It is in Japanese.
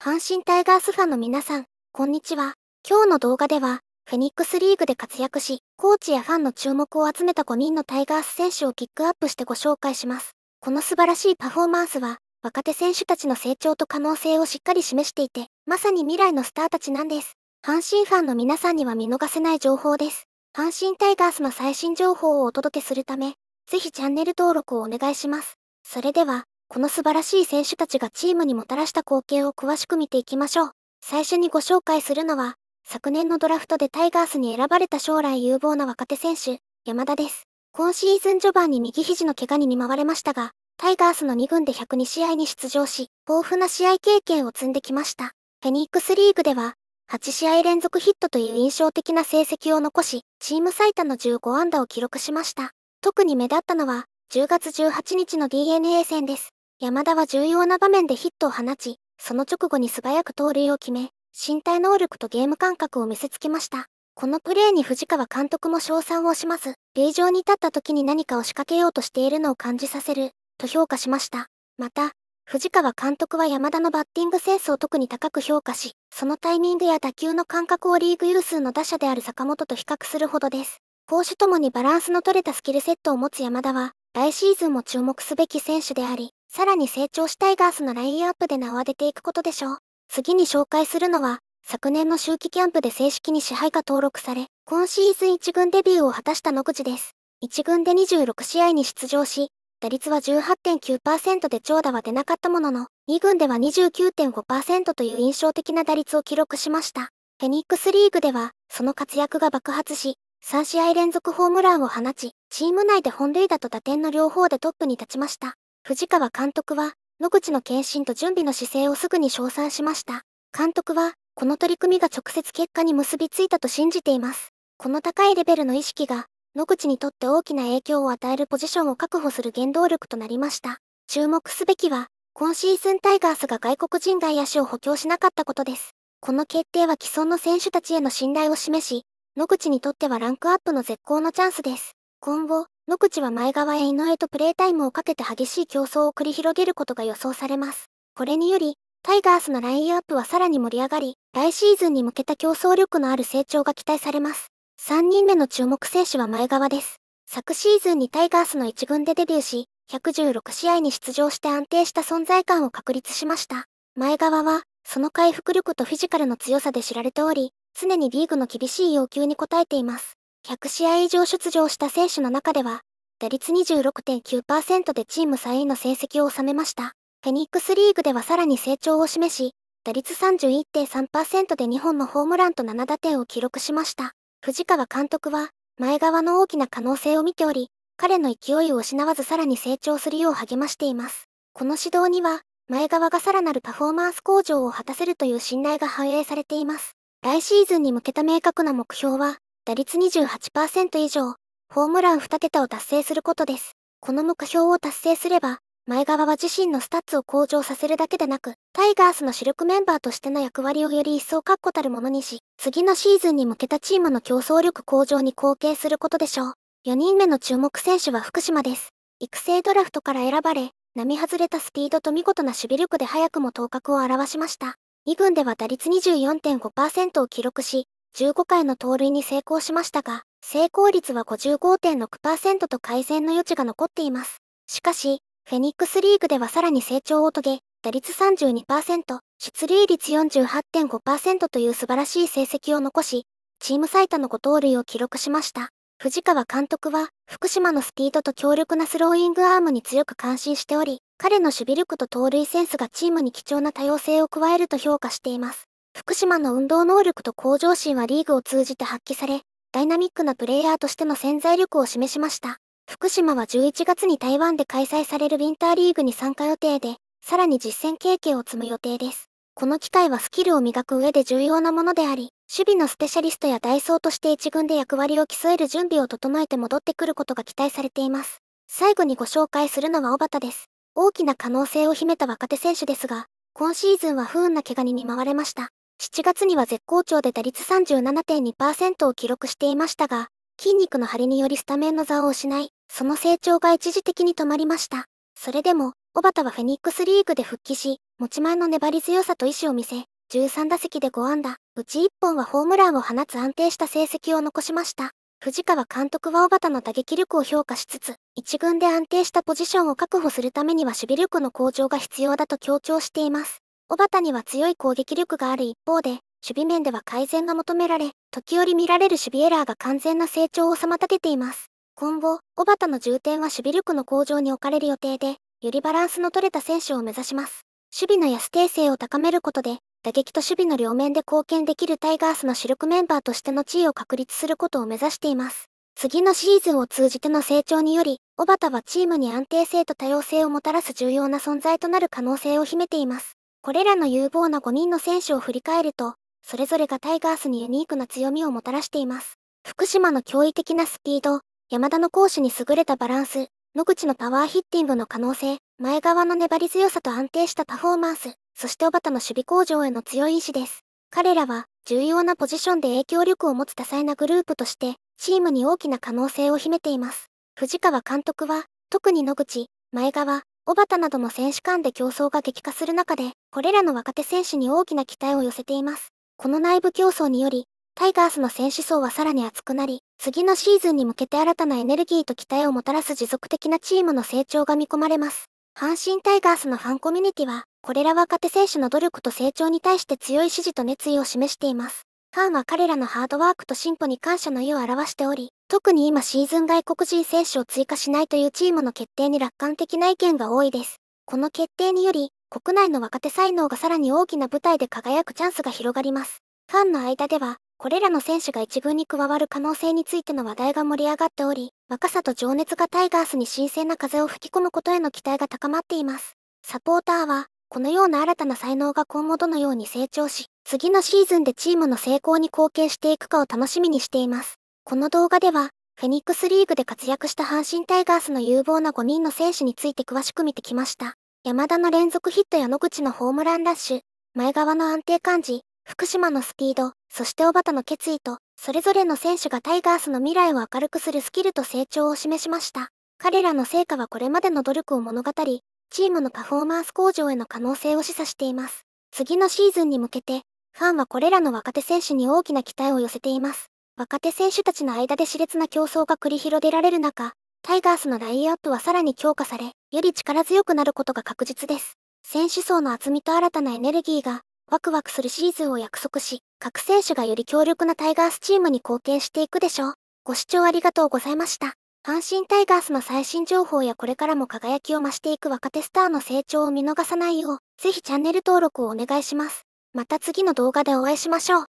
阪神タイガースファンの皆さん、こんにちは。今日の動画では、フェニックスリーグで活躍し、コーチやファンの注目を集めた5人のタイガース選手をピックアップしてご紹介します。この素晴らしいパフォーマンスは、若手選手たちの成長と可能性をしっかり示していて、まさに未来のスターたちなんです。阪神ファンの皆さんには見逃せない情報です。阪神タイガースの最新情報をお届けするため、ぜひチャンネル登録をお願いします。それでは、この素晴らしい選手たちがチームにもたらした光景を詳しく見ていきましょう。最初にご紹介するのは、昨年のドラフトでタイガースに選ばれた将来有望な若手選手、山田です。今シーズン序盤に右肘の怪我に見舞われましたが、タイガースの2軍で102試合に出場し、豊富な試合経験を積んできました。フェニックスリーグでは、8試合連続ヒットという印象的な成績を残し、チーム最多の15安打を記録しました。特に目立ったのは、10月18日の DNA 戦です。山田は重要な場面でヒットを放ち、その直後に素早く盗塁を決め、身体能力とゲーム感覚を見せつけました。このプレーに藤川監督も称賛をします。塁上に立った時に何かを仕掛けようとしているのを感じさせる、と評価しました。また、藤川監督は山田のバッティングセンスを特に高く評価し、そのタイミングや打球の感覚をリーグ有数の打者である坂本と比較するほどです。攻守ともにバランスの取れたスキルセットを持つ山田は、来シーズンも注目すべき選手であり、さらに成長したイガースのラインアップで名を上げていくことでしょう。次に紹介するのは、昨年の秋季キャンプで正式に支配下登録され、今シーズン1軍デビューを果たした野口です。1軍で26試合に出場し、打率は18.9%で長打は出なかったものの、2軍では29.5%という印象的な打率を記録しました。フェニックスリーグでは、その活躍が爆発し、3試合連続ホームランを放ち、チーム内で本塁打と打点の両方でトップに立ちました。藤川監督は、野口の献身と準備の姿勢をすぐに称賛しました。監督は、この取り組みが直接結果に結びついたと信じています。この高いレベルの意識が、野口にとって大きな影響を与えるポジションを確保する原動力となりました。注目すべきは、今シーズンタイガースが外国人外野手を補強しなかったことです。この決定は既存の選手たちへの信頼を示し、野口にとってはランクアップの絶好のチャンスです。今後、野口は前側へ井上とプレータイムをかけて激しい競争を繰り広げることが予想されます。これにより、タイガースのラインアップはさらに盛り上がり、来シーズンに向けた競争力のある成長が期待されます。3人目の注目選手は前側です。昨シーズンにタイガースの1軍でデビューし、116試合に出場して安定した存在感を確立しました。前側は、その回復力とフィジカルの強さで知られており、常にリーグの厳しい要求に応えています。100試合以上出場した選手の中では、打率26.9%でチーム3位の成績を収めました。フェニックスリーグではさらに成長を示し、打率31.3%で2本のホームランと7打点を記録しました。藤川監督は、前側の大きな可能性を見ており、彼の勢いを失わずさらに成長するよう励ましています。この指導には、前側がさらなるパフォーマンス向上を果たせるという信頼が反映されています。来シーズンに向けた明確な目標は、打率28%以上、ホームラン2桁を達成することです。この目標を達成すれば、前川は自身のスタッツを向上させるだけでなく、タイガースの主力メンバーとしての役割をより一層確固たるものにし、次のシーズンに向けたチームの競争力向上に貢献することでしょう。4人目の注目選手は福島です。育成ドラフトから選ばれ、並外れたスピードと見事な守備力で早くも頭角を現しました。2軍では打率24.5%を記録し、15回の盗塁に成功しましたが、成功率は55.6%と改善の余地が残っています。しかし、フェニックスリーグではさらに成長を遂げ、打率32%、出塁率48.5%という素晴らしい成績を残し、チーム最多の5盗塁を記録しました。藤川監督は、福島のスピードと強力なスローイングアームに強く感心しており、彼の守備力と盗塁センスがチームに貴重な多様性を加えると評価しています。福島の運動能力と向上心はリーグを通じて発揮され、ダイナミックなプレイヤーとしての潜在力を示しました。福島は11月に台湾で開催されるウィンターリーグに参加予定で、さらに実践経験を積む予定です。この機会はスキルを磨く上で重要なものであり、守備のスペシャリストやダイソーとして1軍で役割を競える準備を整えて戻ってくることが期待されています。最後にご紹介するのは小畑です。大きな可能性を秘めた若手選手ですが、今シーズンは不運な怪我に見舞われました。7月には絶好調で打率37.2%を記録していましたが、筋肉の張りによりスタメンの座を失い、その成長が一時的に止まりました。それでも、小畑はフェニックスリーグで復帰し、持ち前の粘り強さと意志を見せ、13打席で5安打、うち1本はホームランを放つ安定した成績を残しました。藤川監督は小畑の打撃力を評価しつつ、一軍で安定したポジションを確保するためには守備力の向上が必要だと強調しています。小畑には強い攻撃力がある一方で、守備面では改善が求められ、時折見られる守備エラーが完全な成長を妨げています。今後、小畑の重点は守備力の向上に置かれる予定で、よりバランスの取れた選手を目指します。守備の安定性を高めることで、打撃と守備の両面で貢献できるタイガースの主力メンバーとしての地位を確立することを目指しています。次のシーズンを通じての成長により、小畑はチームに安定性と多様性をもたらす重要な存在となる可能性を秘めています。これらの有望な5人の選手を振り返ると、それぞれがタイガースにユニークな強みをもたらしています。福島の驚異的なスピード、山田の攻守に優れたバランス、野口のパワーヒッティングの可能性、前側の粘り強さと安定したパフォーマンス、そして小畑の守備向上への強い意志です。彼らは、重要なポジションで影響力を持つ多彩なグループとして、チームに大きな可能性を秘めています。藤川監督は、特に野口、前川、小畑などの選手間で競争が激化する中で、これらの若手選手に大きな期待を寄せています。この内部競争により、タイガースの選手層はさらに厚くなり、次のシーズンに向けて新たなエネルギーと期待をもたらす持続的なチームの成長が見込まれます。阪神タイガースのファンコミュニティは、これら若手選手の努力と成長に対して強い支持と熱意を示しています。ファンは彼らのハードワークと進歩に感謝の意を表しており、特に今シーズン外国人選手を追加しないというチームの決定に楽観的な意見が多いです。この決定により、国内の若手才能がさらに大きな舞台で輝くチャンスが広がります。ファンの間では、これらの選手が一軍に加わる可能性についての話題が盛り上がっており、若さと情熱がタイガースに新鮮な風を吹き込むことへの期待が高まっています。サポーターは、このような新たな才能が今後どのように成長し、次のシーズンでチームの成功に貢献していくかを楽しみにしています。この動画では、フェニックスリーグで活躍した阪神タイガースの有望な5人の選手について詳しく見てきました。山田の連続ヒットや野口のホームランラッシュ、前川の安定感じ、福島のスピード、そして小畑の決意と、それぞれの選手がタイガースの未来を明るくするスキルと成長を示しました。彼らの成果はこれまでの努力を物語り、チームのパフォーマンス向上への可能性を示唆しています。次のシーズンに向けて、ファンはこれらの若手選手に大きな期待を寄せています。若手選手たちの間で熾烈な競争が繰り広げられる中、タイガースのラインアップはさらに強化され、より力強くなることが確実です。選手層の厚みと新たなエネルギーが、ワクワクするシーズンを約束し、各選手がより強力なタイガースチームに貢献していくでしょう。ご視聴ありがとうございました。阪神タイガースの最新情報やこれからも輝きを増していく若手スターの成長を見逃さないよう、ぜひチャンネル登録をお願いします。また次の動画でお会いしましょう。